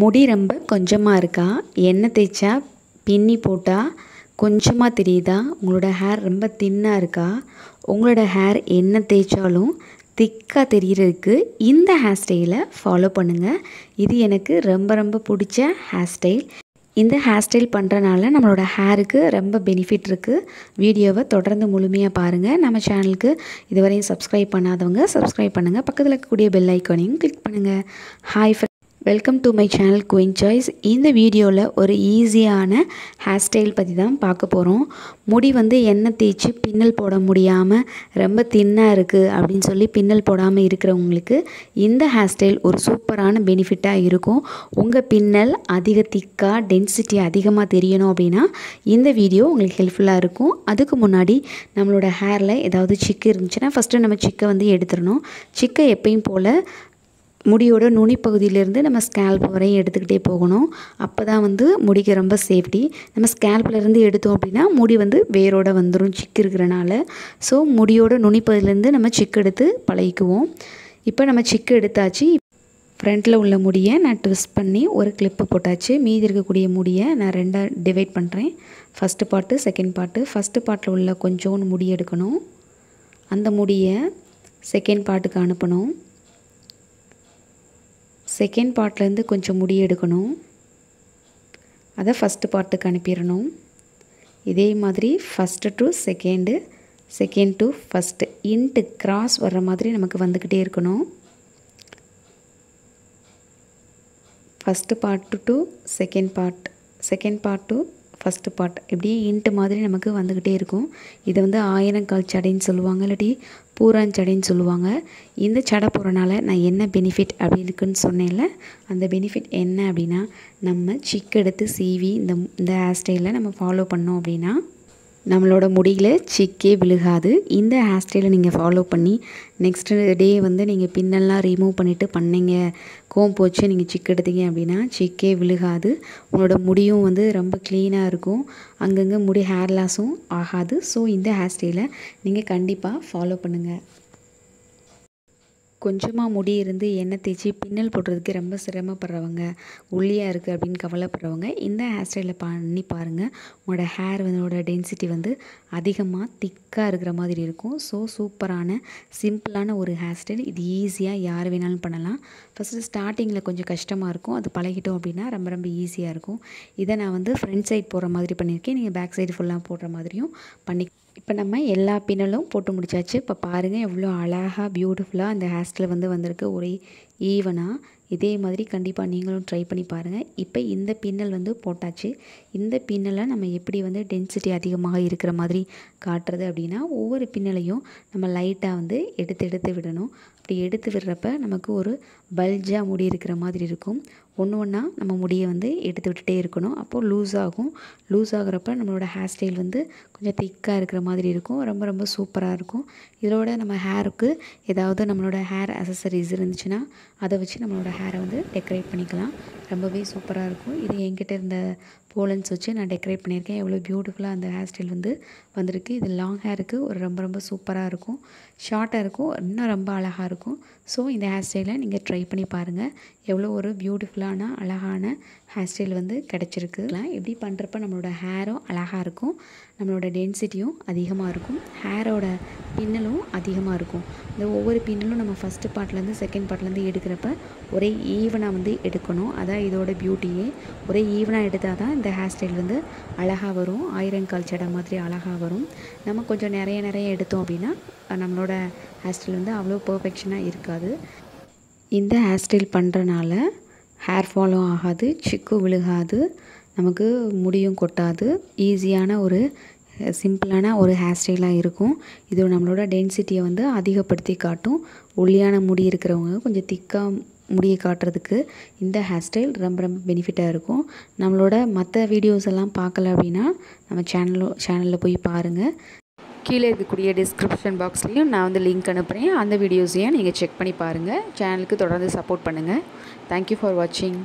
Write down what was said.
முடி ரொம்ப கொஞ்சமாக இருக்கா எண்ணெய் தேய்ச்சா பின்னி போட்டால் கொஞ்சமாக தெரியுதா உங்களோட ஹேர் ரொம்ப தின்னாக இருக்கா உங்களோட ஹேர் என்ன தேய்ச்சாலும் திக்காக தெரியறதுக்கு இந்த ஹேர் ஸ்டைலை ஃபாலோ பண்ணுங்கள் இது எனக்கு ரொம்ப ரொம்ப பிடிச்ச ஹேர் ஸ்டைல் இந்த ஹேர் ஸ்டைல் பண்ணுறனால நம்மளோட ஹேருக்கு ரொம்ப பெனிஃபிட் இருக்குது வீடியோவை தொடர்ந்து முழுமையாக பாருங்கள் நம்ம சேனலுக்கு இதுவரையும் சப்ஸ்கிரைப் பண்ணாதவங்க சப்ஸ்கிரைப் பண்ணுங்கள் பக்கத்தில் இருக்கக்கூடிய பெல் ஐக்கானையும் கிளிக் பண்ணுங்கள் hi welcome to my channel queen choice இந்த வீடியோவில் ஒரு ஈஸியான ஹேர்ஸ்டைல் பற்றி தான் பார்க்க போகிறோம் முடி வந்து எண்ணெய் தேய்ச்சி பின்னல் போட முடியாமல் ரொம்ப தின்னாக இருக்குது அப்படின்னு சொல்லி பின்னல் போடாமல் இருக்கிறவங்களுக்கு இந்த ஹேர் ஸ்டைல் ஒரு சூப்பரான பெனிஃபிட்டாக இருக்கும் உங்கள் பின்னல் அதிக திக்காக டென்சிட்டி அதிகமாக தெரியணும் அப்படின்னா இந்த வீடியோ உங்களுக்கு ஹெல்ப்ஃபுல்லாக இருக்கும் அதுக்கு முன்னாடி நம்மளோட ஹேரில் ஏதாவது சிக்கு இருந்துச்சுன்னா ஃபஸ்ட்டு நம்ம சிக்கை வந்து எடுத்துடணும் சிக்கை எப்பயும் போல் முடியோட நுனி பகுதியிலேருந்து நம்ம ஸ்கேல்ப் வரையும் எடுத்துக்கிட்டே போகணும் அப்போ தான் வந்து முடிக்கு ரொம்ப சேஃப்டி நம்ம ஸ்கேல்ப்லேருந்து எடுத்தோம் அப்படின்னா முடி வந்து வேரோட வந்துடும் சிக்கு இருக்கிறனால ஸோ முடியோட நுனி பகுதியிலேருந்து நம்ம சிக்கு எடுத்து பழகிக்குவோம் இப்போ நம்ம சிக்கு எடுத்தாச்சு ஃப்ரண்ட்டில் உள்ள முடியை நான் ட்விஸ்ட் பண்ணி ஒரு கிளிப்பு போட்டாச்சு மீதி இருக்கக்கூடிய முடியை நான் ரெண்டாக டிவைட் பண்ணுறேன் ஃபஸ்ட்டு பாட்டு செகண்ட் பாட்டு ஃபஸ்ட்டு பாட்டில் உள்ள கொஞ்சோன்னு முடி எடுக்கணும் அந்த முடியை செகண்ட் பாட்டுக்கு அனுப்பணும் செகண்ட் பார்ட்லேருந்து கொஞ்சம் முடி எடுக்கணும் அதை ஃபஸ்ட்டு பார்ட்டுக்கு அனுப்பிடணும் இதே மாதிரி first to second second to first into cross வர்ற மாதிரி நமக்கு வந்துக்கிட்டே இருக்கணும் first part to second part second part to first part இப்படியே இன்ட்டு மாதிரி நமக்கு வந்துக்கிட்டே இருக்கும் இதை வந்து ஆயிரங்கால் சடைன்னு சொல்லுவாங்க இல்லாட்டி சடைன்னு சொல்லுவாங்க இந்த சடை போகிறனால நான் என்ன பெனிஃபிட் அப்படி இருக்குன்னு சொன்னேன்ல அந்த பெனிஃபிட் என்ன அப்படின்னா நம்ம சிக் எடுத்து சீவி இந்த இந்த ஹேர் ஸ்டைலில் நம்ம ஃபாலோ பண்ணோம் அப்படின்னா நம்மளோட முடியில் சிக்கே விழுகாது இந்த ஹேர் ஸ்டைலை நீங்கள் ஃபாலோ பண்ணி நெக்ஸ்ட் டே வந்து நீங்கள் பின்னெல்லாம் ரிமூவ் பண்ணிவிட்டு பண்ணிங்க கோம் போச்சு நீங்கள் சிக் எடுத்தீங்க அப்படின்னா சிக்கே விழுகாது உங்களோட முடியும் வந்து ரொம்ப க்ளீனாக இருக்கும் அங்கங்கே முடி ஹேர் லாஸும் ஆகாது ஸோ இந்த ஹேர் ஸ்டைலை நீங்கள் கண்டிப்பாக ஃபாலோ பண்ணுங்கள் கொஞ்சமாக முடி இருந்து எண்ணெய் தேய்ச்சி பின்னல் போடுறதுக்கு ரொம்ப சிரமப்படுறவங்க ஒல்லியாக இருக்குது அப்படின்னு கவலைப்படுறவங்க இந்த ஹேர் ஸ்டைலில் பண்ணி பாருங்கள் உங்களோட ஹேர் வந்து டென்சிட்டி வந்து அதிகமாக திக்காக இருக்கிற மாதிரி இருக்கும் ஸோ சூப்பரான சிம்பிளான ஒரு ஹேர் ஸ்டைல் இது ஈஸியாக யார் வேணாலும் பண்ணலாம் ஃபஸ்ட்டு ஸ்டார்டிங்கில் கொஞ்சம் கஷ்டமாக இருக்கும் அது பழகிட்டோம் அப்படின்னா ரொம்ப ரொம்ப ஈஸியாக இருக்கும் இதை நான் வந்து ஃப்ரண்ட் சைட் போடுற மாதிரி பண்ணியிருக்கேன் நீங்கள் பேக் சைடு ஃபுல்லாக போடுற மாதிரியும் பண்ணி இப்போ நம்ம எல்லா பின்னலும் போட்டு முடிச்சாச்சு இப்போ பாருங்கள் எவ்வளோ அழகாக பியூட்டிஃபுல்லாக அந்த ஹேர் ஸ்டைல் வந்து வந்திருக்கு ஒரே ஈவனாக இதே மாதிரி கண்டிப்பாக நீங்களும் ட்ரை பண்ணி பாருங்கள் இப்போ இந்த பின்னல் வந்து போட்டாச்சு இந்த பின்னலை நம்ம எப்படி வந்து டென்சிட்டி அதிகமாக இருக்கிற மாதிரி காட்டுறது அப்படின்னா ஒவ்வொரு பின்னலையும் நம்ம லைட்டாக வந்து எடுத்து எடுத்து விடணும் அப்படி எடுத்து விடுறப்ப நமக்கு ஒரு பல்ஜாக முடி இருக்கிற மாதிரி இருக்கும் ஒன்று ஒன்றா நம்ம முடியை வந்து எடுத்து விட்டுட்டே இருக்கணும் அப்போது லூஸ் ஆகும் லூஸ் ஆகுறப்ப நம்மளோட ஹேர் ஸ்டைல் வந்து கொஞ்சம் திக்காக இருக்கிற மாதிரி இருக்கும் ரொம்ப ரொம்ப சூப்பராக இருக்கும் இதோட நம்ம ஹேருக்கு ஏதாவது நம்மளோட ஹேர் அசசரிஸ் இருந்துச்சுன்னா அதை வச்சு நம்மளோட ஹேரை வந்து டெக்கரேட் பண்ணிக்கலாம் ரொம்பவே சூப்பராக இருக்கும் இது என்கிட்ட இருந்த கோலன்ஸ் வச்சு நான் டெக்கரேட் பண்ணியிருக்கேன் எவ்வளோ பியூட்டிஃபுல்லாக அந்த ஹேர் ஸ்டைல் வந்து வந்திருக்கு இது லாங் ஹேருக்கு ஒரு ரொம்ப ரொம்ப சூப்பராக இருக்கும் ஷார்ட்டாக இருக்கும் இன்னும் ரொம்ப அழகாக இருக்கும் ஸோ இந்த ஹேர் ஸ்டைலை நீங்கள் ட்ரை பண்ணி பாருங்கள் எவ்வளோ ஒரு பியூட்டிஃபுல்லான அழகான ஹேர் ஸ்டைல் வந்து கிடச்சிருக்கு எப்படி பண்ணுறப்ப நம்மளோட ஹேரும் அழகாக இருக்கும் நம்மளோட டென்சிட்டியும் அதிகமாக இருக்கும் ஹேரோட பின்னலும் அதிகமாக இருக்கும் இந்த ஒவ்வொரு பின்னலும் நம்ம ஃபஸ்ட்டு பார்ட்லேருந்து செகண்ட் பார்ட்லேருந்து எடுக்கிறப்ப ஒரே ஈவனாக வந்து எடுக்கணும் அதான் இதோட பியூட்டியே ஒரே ஈவனாக எடுத்தால் தான் இந்த இந்த ஹேர் ஸ்டைல் வந்து அழகாக வரும் ஆயிரம் கால் ஜடை மாதிரி அழகாக வரும் நம்ம கொஞ்சம் நிறைய நிறைய எடுத்தோம் அப்படின்னா நம்மளோட ஹேர் ஸ்டைல் வந்து அவ்வளோ பர்ஃபெக்ஷனாக இருக்காது இந்த ஹேர் ஸ்டைல் பண்ணுறனால ஹேர் ஃபாலோ ஆகாது சிக்கு விழுகாது நமக்கு முடியும் கொட்டாது ஈஸியான ஒரு சிம்பிளான ஒரு ஹேர் ஸ்டைலாக இருக்கும் இது நம்மளோட டென்சிட்டியை வந்து அதிகப்படுத்தி காட்டும் ஒல்லியான முடி இருக்கிறவங்க கொஞ்சம் திக்காக முடியை காட்டுறதுக்கு இந்த ஹேர் ஸ்டைல் ரொம்ப ரொம்ப பெனிஃபிட்டாக இருக்கும் நம்மளோட மற்ற வீடியோஸ் எல்லாம் பார்க்கல அப்படின்னா நம்ம சேனலோ சேனலில் போய் பாருங்கள் கீழே இருக்கக்கூடிய டிஸ்கிரிப்ஷன் பாக்ஸ்லேயும் நான் வந்து லிங்க் அனுப்புகிறேன் அந்த வீடியோஸையும் நீங்கள் செக் பண்ணி பாருங்கள் சேனலுக்கு தொடர்ந்து சப்போர்ட் பண்ணுங்கள் தேங்க்யூ ஃபார் வாட்சிங்